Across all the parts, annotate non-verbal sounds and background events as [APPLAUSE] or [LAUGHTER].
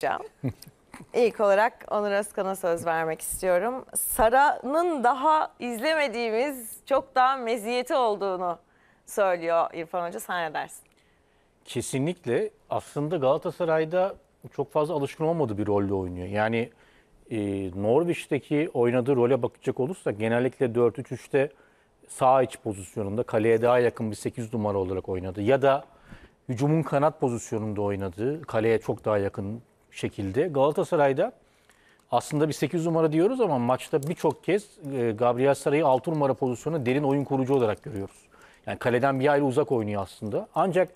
konuşacağım. [LAUGHS] İlk olarak Onur Özkan'a söz vermek istiyorum. Sara'nın daha izlemediğimiz çok daha meziyeti olduğunu söylüyor İrfan Hoca. Sen ne dersin? Kesinlikle. Aslında Galatasaray'da çok fazla alışkın olmadığı bir rolde oynuyor. Yani e, Norwich'teki oynadığı role bakacak olursa genellikle 4-3-3'te sağ iç pozisyonunda kaleye daha yakın bir 8 numara olarak oynadı. Ya da hücumun kanat pozisyonunda oynadığı, kaleye çok daha yakın şekilde. Galatasaray'da aslında bir 8 numara diyoruz ama maçta birçok kez e, Gabriel Saray'ı 6 numara pozisyonu derin oyun kurucu olarak görüyoruz. Yani kaleden bir aile uzak oynuyor aslında. Ancak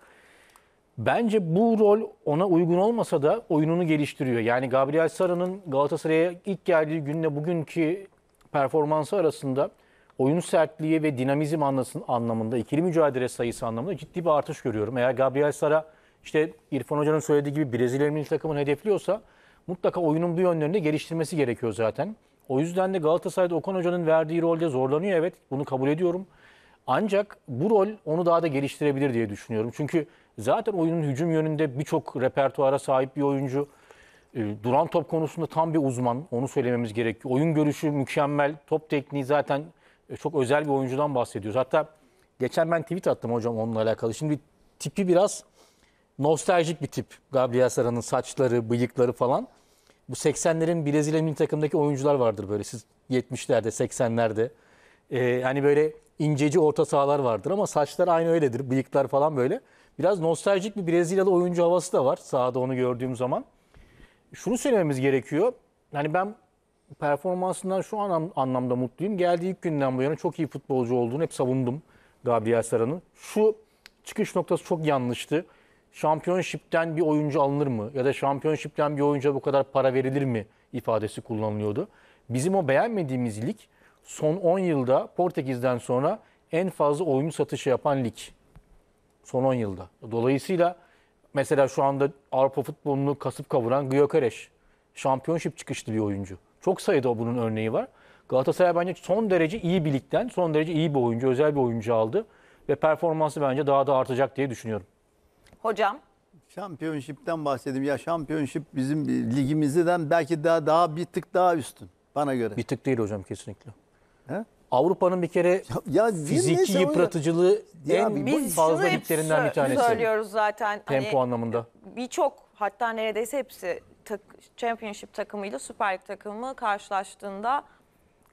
bence bu rol ona uygun olmasa da oyununu geliştiriyor. Yani Gabriel Sara'nın Galatasaray'a ilk geldiği günle bugünkü performansı arasında oyun sertliği ve dinamizm anlamında, ikili mücadele sayısı anlamında ciddi bir artış görüyorum. Eğer Gabriel Sara işte İrfan Hoca'nın söylediği gibi Brezilya milli takımını hedefliyorsa mutlaka oyunun bu yönlerinde geliştirmesi gerekiyor zaten. O yüzden de Galatasaray'da Okan Hoca'nın verdiği rolde zorlanıyor evet. Bunu kabul ediyorum. Ancak bu rol onu daha da geliştirebilir diye düşünüyorum. Çünkü zaten oyunun hücum yönünde birçok repertuara sahip bir oyuncu. Ee, duran top konusunda tam bir uzman. Onu söylememiz gerekiyor. Oyun görüşü mükemmel. Top tekniği zaten e, çok özel bir oyuncudan bahsediyoruz. Hatta geçen ben tweet attım hocam onunla alakalı. Şimdi tipi biraz nostaljik bir tip. Gabriel Sara'nın saçları, bıyıkları falan. Bu 80'lerin Brezilya milli takımdaki oyuncular vardır böyle. Siz 70'lerde, 80'lerde. Ee, hani böyle inceci orta sahalar vardır ama saçlar aynı öyledir. Bıyıklar falan böyle. Biraz nostaljik bir Brezilyalı oyuncu havası da var sahada onu gördüğüm zaman. Şunu söylememiz gerekiyor. Yani ben performansından şu an anlamda mutluyum. Geldiği ilk günden bu yana çok iyi futbolcu olduğunu hep savundum Gabriel Sara'nın. Şu çıkış noktası çok yanlıştı şampiyonşipten bir oyuncu alınır mı? Ya da şampiyonşipten bir oyuncuya bu kadar para verilir mi? ifadesi kullanılıyordu. Bizim o beğenmediğimiz lig son 10 yılda Portekiz'den sonra en fazla oyuncu satışı yapan lig. Son 10 yılda. Dolayısıyla mesela şu anda Avrupa futbolunu kasıp kavuran Gyökeres. Şampiyonşip çıkışlı bir oyuncu. Çok sayıda bunun örneği var. Galatasaray bence son derece iyi bir ligden, son derece iyi bir oyuncu, özel bir oyuncu aldı. Ve performansı bence daha da artacak diye düşünüyorum. Hocam? Şampiyonşipten bahsedeyim. Ya şampiyonşip bizim ligimizden belki daha daha bir tık daha üstün bana göre. Bir tık değil hocam kesinlikle. He? Avrupa'nın bir kere ya, ya fiziki yıpratıcılığı ya, en biz fazla liglerinden bir tanesi. söylüyoruz zaten. Tempo hani, anlamında. Birçok hatta neredeyse hepsi tak, Championship takımıyla Süper Lig takımı karşılaştığında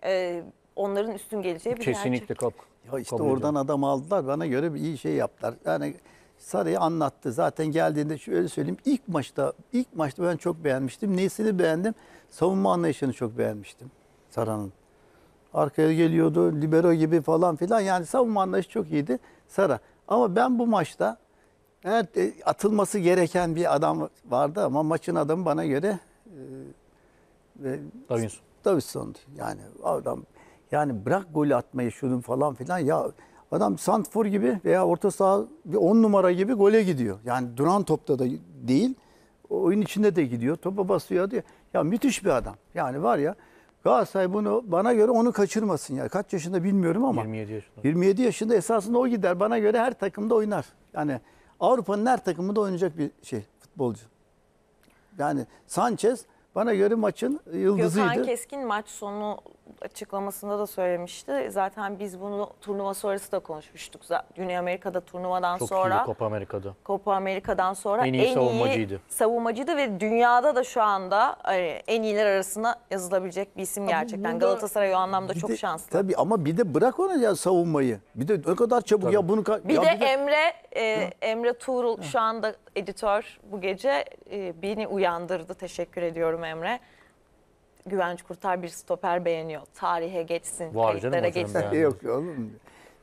e, onların üstün geleceği bir Kesinlikle gerçek. Kesinlikle. Ya işte Kabul oradan ediyorum. adam aldılar. Bana göre bir iyi şey yaptılar. Yani Sarı'yı anlattı. Zaten geldiğinde şöyle söyleyeyim. ilk maçta ilk maçta ben çok beğenmiştim. Nesini beğendim? Savunma anlayışını çok beğenmiştim Sara'nın. Arkaya geliyordu, libero gibi falan filan. Yani savunma anlayışı çok iyiydi Sara. Ama ben bu maçta eğer e, atılması gereken bir adam vardı ama maçın adamı bana göre e, Davinson. Davinson'du. Yani adam yani bırak gol atmayı şunun falan filan ya Adam santfor gibi veya orta saha bir on numara gibi gole gidiyor. Yani duran topta da değil, oyun içinde de gidiyor. Topa basıyor diyor. Ya müthiş bir adam. Yani var ya Galatasaray bunu bana göre onu kaçırmasın ya. Kaç yaşında bilmiyorum ama 27 yaşında. 27 yaşında esasında o gider. Bana göre her takımda oynar. Yani Avrupa'nın her takımında oynayacak bir şey futbolcu. Yani Sanchez bana göre maçın yıldızıydı. Gökhan Keskin maç sonu açıklamasında da söylemişti. Zaten biz bunu turnuva sonrası da konuşmuştuk. Güney Amerika'da turnuvadan Çok sonra. Çok Copa Amerika'da. Copa Amerika'dan sonra en iyi en savunmacıydı. Iyi savunmacıydı ve dünyada da şu anda hani, en iyiler arasına yazılabilecek bir isim ama gerçekten. Burada, Galatasaray o anlamda çok de, şanslı. Tabii ama bir de bırak ona ya savunmayı. Bir de o kadar çabuk tabii. ya bunu bir ya de bir de Emre e, Emre Tuğrul şu anda editör bu gece e, beni uyandırdı. Teşekkür ediyorum Emre. Güvenç Kurtar bir stoper beğeniyor. Tarihe geçsin, Var kayıtlara geçsin. yani. Yok oğlum.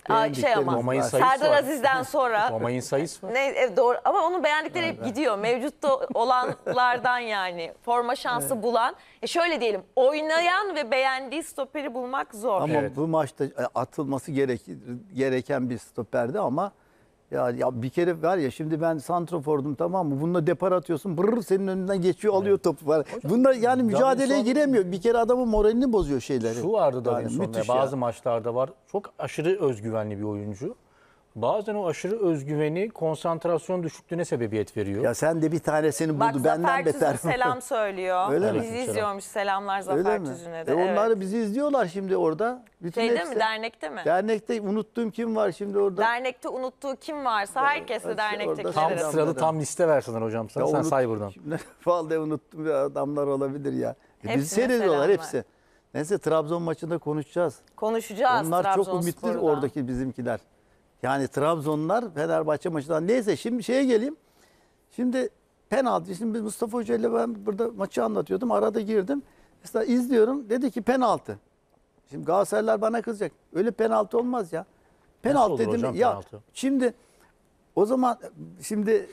Aa, şey ama Romayın sayısı Serdar var. Aziz'den [LAUGHS] sonra Romayın sayısı var. ne e, doğru ama onun beğendikleri hep gidiyor. Mevcutta olanlardan yani forma şansı bulan. E şöyle diyelim oynayan ve beğendiği stoperi bulmak zor. Ama Evet. bu maçta e, atılması gereken bir stoperdi ama ya, ya bir kere var ya şimdi ben santrofordum tamam mı? Bununla depar atıyorsun. Brr senin önünden geçiyor alıyor topu. Var. Hocam, Bunlar yani mücadeleye Davinson, giremiyor. Bir kere adamın moralini bozuyor şeyleri. Şu vardı da yani, müthiş bazı maçlarda var. Çok aşırı özgüvenli bir oyuncu. Bazen o aşırı özgüveni konsantrasyon düşüklüğüne sebebiyet veriyor. Ya sen de bir tanesini buldu Bak benden Zafer beter. Tüzün selam söylüyor. [LAUGHS] Öyle mi? Bizi izliyormuş selamlar Öyle Zafer mi? Tüzün'e de. E evet. onları bizi izliyorlar şimdi orada. Bütün Şeyde hepsi- mi dernekte mi? Dernekte unuttuğum kim var şimdi orada? Dernekte unuttuğu kim varsa herkes de şey, orada Tam selam. sıralı tam liste versinler hocam sana. Ya Sen say buradan. Vallahi [LAUGHS] unuttum ya adamlar olabilir ya. E bizi seyrediyorlar hepsi. Neyse Trabzon maçında konuşacağız. Konuşacağız Onlar çok ümitli oradaki bizimkiler. Yani Trabzonlar Fenerbahçe maçından. Neyse şimdi şeye geleyim. Şimdi penaltı. Şimdi biz Mustafa Hoca ile ben burada maçı anlatıyordum. Arada girdim. Mesela izliyorum. Dedi ki penaltı. Şimdi Galatasaraylılar bana kızacak. Öyle penaltı olmaz ya. Penaltı dedim. Hocam, ya penaltı? şimdi o zaman şimdi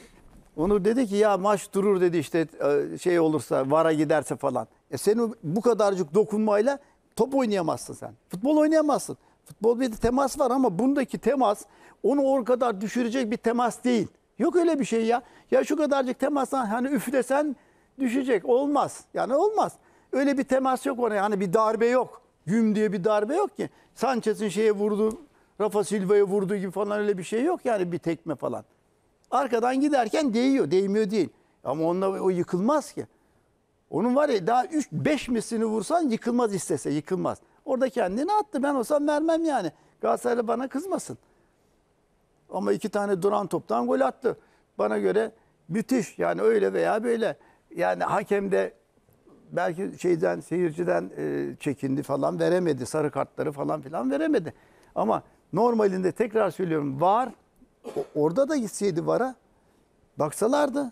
Onur dedi ki ya maç durur dedi işte e, şey olursa vara giderse falan. E senin bu kadarcık dokunmayla top oynayamazsın sen. Futbol oynayamazsın. Futbol bir de temas var ama bundaki temas onu o kadar düşürecek bir temas değil. Yok öyle bir şey ya. Ya şu kadarcık temastan hani üflesen düşecek. Olmaz. Yani olmaz. Öyle bir temas yok ona. Yani bir darbe yok. Güm diye bir darbe yok ki. Sanchez'in şeye vurdu, Rafa Silva'ya vurdu gibi falan öyle bir şey yok. Yani bir tekme falan. Arkadan giderken değiyor. Değmiyor değil. Ama onunla o yıkılmaz ki. Onun var ya daha 3-5 mislini vursan yıkılmaz istese yıkılmaz. Orada kendini attı. Ben olsam vermem yani. Galatasaraylı bana kızmasın. Ama iki tane duran toptan gol attı. Bana göre müthiş yani öyle veya böyle. Yani hakem de belki şeyden seyirciden e, çekindi falan veremedi. Sarı kartları falan filan veremedi. Ama normalinde tekrar söylüyorum var orada da gitseydi vara baksalardı.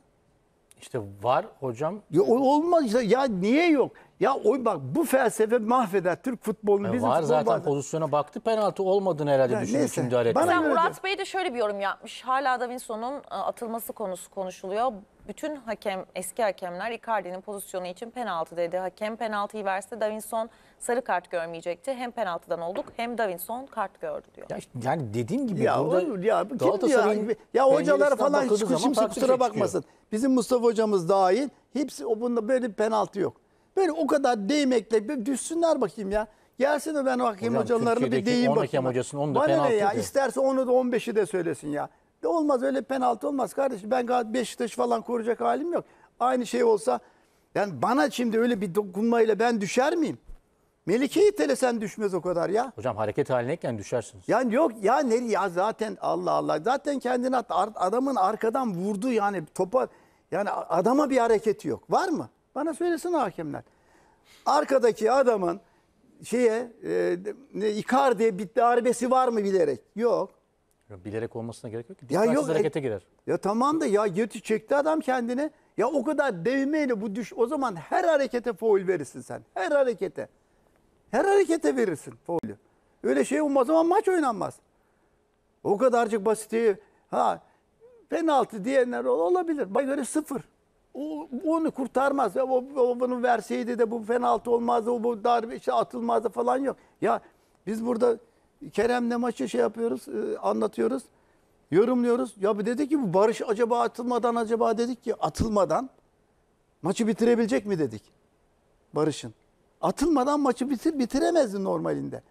İşte var hocam. Ya, olmaz işte ya niye yok? Ya oy bak bu felsefe mahveder Türk futbolunu. Ya e bizim var futbol zaten bazen. pozisyona baktı penaltı olmadığını herhalde yani düşünüp neyse. müdahale etti. Murat Bey de şöyle bir yorum yapmış. Hala Davinson'un e, atılması konusu konuşuluyor. Bütün hakem eski hakemler Icardi'nin pozisyonu için penaltı dedi. Hakem penaltıyı verse Davinson sarı kart görmeyecekti. Hem penaltıdan olduk hem Davinson kart gördü diyor. Ya işte, yani dediğim gibi ya burada olur ya kim ya? Ya hocalar falan hiç kimse kusura bakmasın. Bizim Mustafa hocamız dahil hepsi o bunda böyle bir penaltı yok. Böyle o kadar değmekle bir düşsünler bakayım ya. Gelsin de ben bakayım Hocam, hocalarını bir Türkiye'deki bakayım. hocasının on da Bana ne ya? diyor. İsterse onu da 15'i de söylesin ya. olmaz öyle penaltı olmaz kardeşim. Ben Gal- Beşiktaş falan koruyacak halim yok. Aynı şey olsa yani bana şimdi öyle bir dokunmayla ben düşer miyim? Melike'yi telesen düşmez o kadar ya. Hocam hareket halindeyken düşersiniz. Yani yok ya nereye ya zaten Allah Allah zaten kendini at Ar- adamın arkadan vurdu yani topa yani adama bir hareketi yok. Var mı? Bana söylesin hakemler. Arkadaki adamın şeye e, Icardi'ye bir darbesi var mı bilerek? Yok. Ya bilerek olmasına gerek yok ki. Ya yok, e, harekete girer. Ya tamam da ya yırtı çekti adam kendine. Ya o kadar devmeyle bu düş o zaman her harekete foul verirsin sen. Her harekete. Her harekete verirsin foulü. Öyle şey olmaz zaman maç oynanmaz. O kadarcık basiti ha penaltı diyenler olabilir. Bay göre sıfır o onu kurtarmaz. Ya, o, o bunu verseydi de bu fenaltı olmazdı, o bu darbe işte atılmazdı falan yok. Ya biz burada Kerem'le maçı şey yapıyoruz, e, anlatıyoruz, yorumluyoruz. Ya bir dedi ki bu Barış acaba atılmadan acaba dedik ki atılmadan maçı bitirebilecek mi dedik Barış'ın. Atılmadan maçı bitir bitiremezdi normalinde.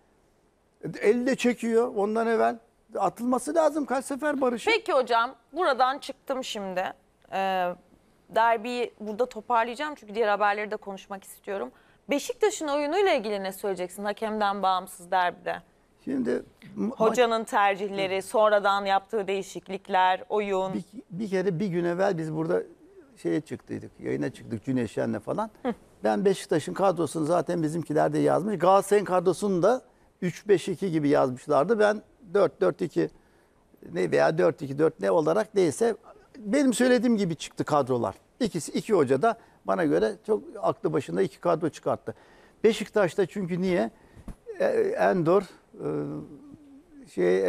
Elle çekiyor ondan evvel. Atılması lazım kaç sefer Barış'ın. Peki hocam buradan çıktım şimdi. Ee, derbiyi burada toparlayacağım çünkü diğer haberleri de konuşmak istiyorum. Beşiktaş'ın oyunuyla ilgili ne söyleyeceksin hakemden bağımsız derbide? Şimdi hocanın tercihleri, sonradan yaptığı değişiklikler, oyun. Bir, bir kere bir gün evvel biz burada şeye çıktıydık, yayına çıktık Cüneyt Şen'le falan. Hı. Ben Beşiktaş'ın kadrosunu zaten bizimkiler de yazmış. Galatasaray'ın kadrosunu da 3-5-2 gibi yazmışlardı. Ben 4-4-2 ne veya 4-2-4 ne olarak neyse benim söylediğim gibi çıktı kadrolar. İkisi iki hoca da bana göre çok aklı başında iki kadro çıkarttı. Beşiktaş'ta çünkü niye? E, Endor, e, şey,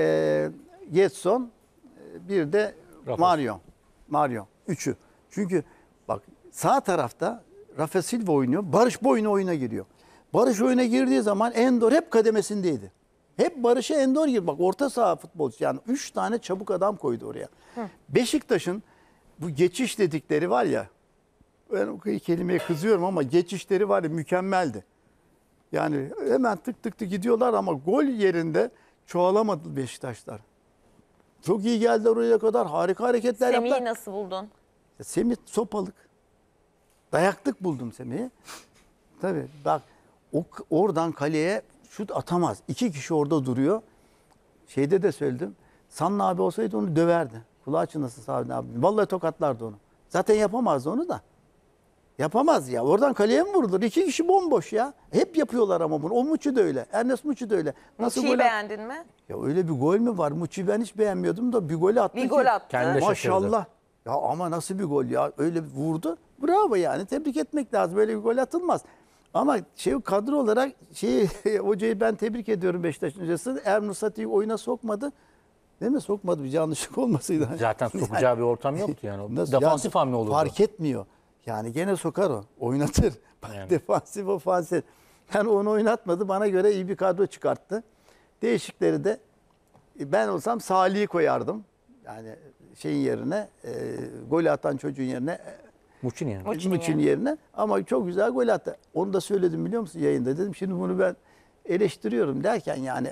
e, Getson, bir de Rafa. Mario. Mario. Üçü. Çünkü bak sağ tarafta Rafa Silva oynuyor. Barış bu oyuna oyuna giriyor. Barış oyuna girdiği zaman Endor hep kademesindeydi. Hep Barış'a Endor gibi bak orta saha futbolcu yani 3 tane çabuk adam koydu oraya. Beşiktaş'ın bu geçiş dedikleri var ya ben o kelimeye kızıyorum ama geçişleri var ya mükemmeldi. Yani hemen tık tık tık gidiyorlar ama gol yerinde çoğalamadı Beşiktaşlar. Çok iyi geldiler oraya kadar. Harika hareketler Semih'i yaptılar. nasıl buldun? Ya Semih sopalık. Dayaklık buldum Semih'i. Tabii bak o, oradan kaleye şut atamaz. İki kişi orada duruyor. Şeyde de söyledim. Sanlı abi olsaydı onu döverdi. Kulağı çınlasın sanlı abi. Vallahi tokatlardı onu. Zaten yapamazdı onu da. Yapamaz ya. Oradan kaleye mi vurulur? İki kişi bomboş ya. Hep yapıyorlar ama bunu. O Muçi de öyle. Ernest Muçi de öyle. Nasıl Muçi'yi gol beğendin mi? Ya öyle bir gol mü var? Muçi ben hiç beğenmiyordum da bir gol attı Bir gol attı. Kendi Maşallah. Ya ama nasıl bir gol ya. Öyle vurdu. Bravo yani. Tebrik etmek lazım. Böyle bir gol atılmaz. Ama şey kadro olarak şey [LAUGHS] hocayı ben tebrik ediyorum Beşiktaş'ın hocası. Ermin Sati'yi oyuna sokmadı. Değil mi? Sokmadı bir yanlışlık olmasıydı. [LAUGHS] Zaten sokacağı yani, bir ortam yoktu yani. [LAUGHS] Nasıl, Defansif yani, hamle olurdu. Fark etmiyor. Yani gene sokar o. Oynatır. Bak yani. defansif ofansif. Yani onu oynatmadı. Bana göre iyi bir kadro çıkarttı. Değişikleri de e, ben olsam Salih'i koyardım. Yani şeyin yerine e, golü atan çocuğun yerine e, Muçin yerine. Muçin, Muçin yerine. yerine. Ama çok güzel gol attı. Onu da söyledim biliyor musun yayında dedim. Şimdi bunu ben eleştiriyorum derken yani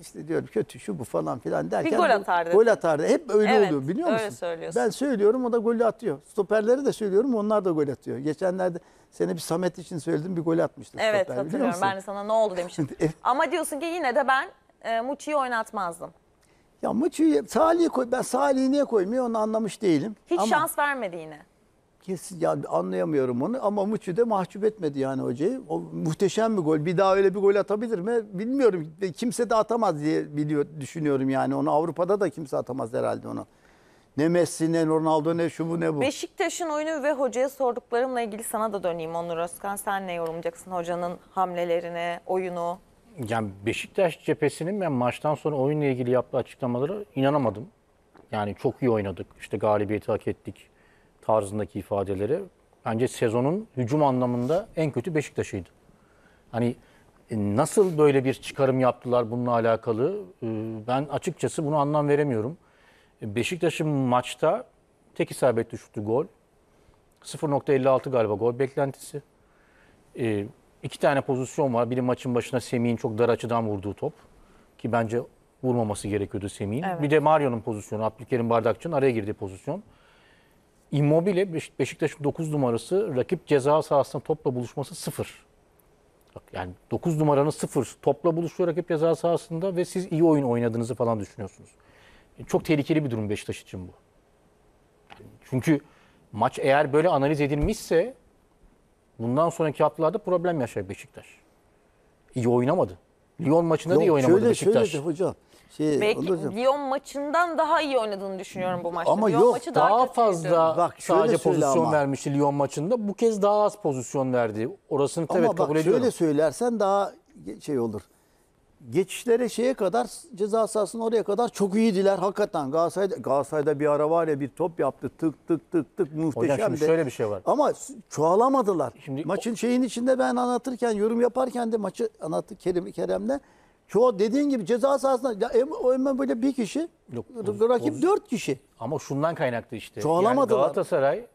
işte diyorum kötü şu bu falan filan derken. Bir gol atardı. Gol atardı. Hep öyle evet, oluyor biliyor musun? Öyle söylüyorsun. Ben söylüyorum o da gol atıyor. Stoperleri de söylüyorum onlar da gol atıyor. Geçenlerde seni bir Samet için söyledim bir gol atmıştı. Evet stoper, hatırlıyorum ben de sana ne oldu demiştim. [LAUGHS] Ama diyorsun ki yine de ben e, Muçi'yi oynatmazdım. Ya Muçi'yi Salih'i koy ben Salih'i niye koymuyor onu anlamış değilim. Hiç Ama... şans vermedi yine kesin ya anlayamıyorum onu ama Muçi de mahcup etmedi yani hocayı. O muhteşem bir gol. Bir daha öyle bir gol atabilir mi? Bilmiyorum. Kimse de atamaz diye biliyor düşünüyorum yani. Onu Avrupa'da da kimse atamaz herhalde onu. Ne Messi ne Ronaldo ne şu bu ne bu. Beşiktaş'ın oyunu ve hocaya sorduklarımla ilgili sana da döneyim Onur Özkan. Sen ne yorumlayacaksın hocanın hamlelerine, oyunu? Yani Beşiktaş cephesinin ben maçtan sonra oyunla ilgili yaptığı açıklamalara inanamadım. Yani çok iyi oynadık. İşte galibiyeti hak ettik tarzındaki ifadeleri bence sezonun hücum anlamında en kötü Beşiktaş'ıydı. Hani e, nasıl böyle bir çıkarım yaptılar bununla alakalı e, ben açıkçası bunu anlam veremiyorum. E, Beşiktaş'ın maçta tek isabetli şuttu gol. 0.56 galiba gol beklentisi. İki tane pozisyon var. Biri maçın başına Semih'in çok dar açıdan vurduğu top. Ki bence vurmaması gerekiyordu Semih'in. Evet. Bir de Mario'nun pozisyonu, Abdülkerim Bardakçı'nın araya girdiği pozisyon. Immobile Beşiktaş'ın 9 numarası rakip ceza sahasında topla buluşması 0. yani 9 numaranın 0 topla buluşuyor rakip ceza sahasında ve siz iyi oyun oynadığınızı falan düşünüyorsunuz. E, çok tehlikeli bir durum Beşiktaş için bu. Çünkü maç eğer böyle analiz edilmişse bundan sonraki haftalarda problem yaşayacak Beşiktaş. İyi oynamadı. Lyon maçında da iyi oynamadı şöyle, Beşiktaş. Şöyle de hocam. Şey, Belki olursa... Lyon maçından daha iyi oynadığını düşünüyorum bu maçta. Ama Lyon yok maçı daha, daha fazla bak, sadece pozisyon ama. vermişti Lyon maçında. Bu kez daha az pozisyon verdi. Orasını ama evet bak, kabul ediyorum. Ama şöyle söylersen daha şey olur. Geçişlere şeye kadar ceza sahasının oraya kadar çok iyiydiler hakikaten. Galatasaray'da, Galatasaray'da bir ara var ya bir top yaptı tık tık tık tık muhteşemdi. Hocam şimdi şöyle bir şey var. Ama çoğalamadılar. Şimdi Maçın o... şeyin içinde ben anlatırken yorum yaparken de maçı anlattı Kerem Kerem'le Çoğu dediğin gibi ceza sahasında ya, hemen böyle bir kişi, Yok, rakip dört kişi. Ama şundan kaynaklı işte. Çoğalamadılar. Yani Galatasaray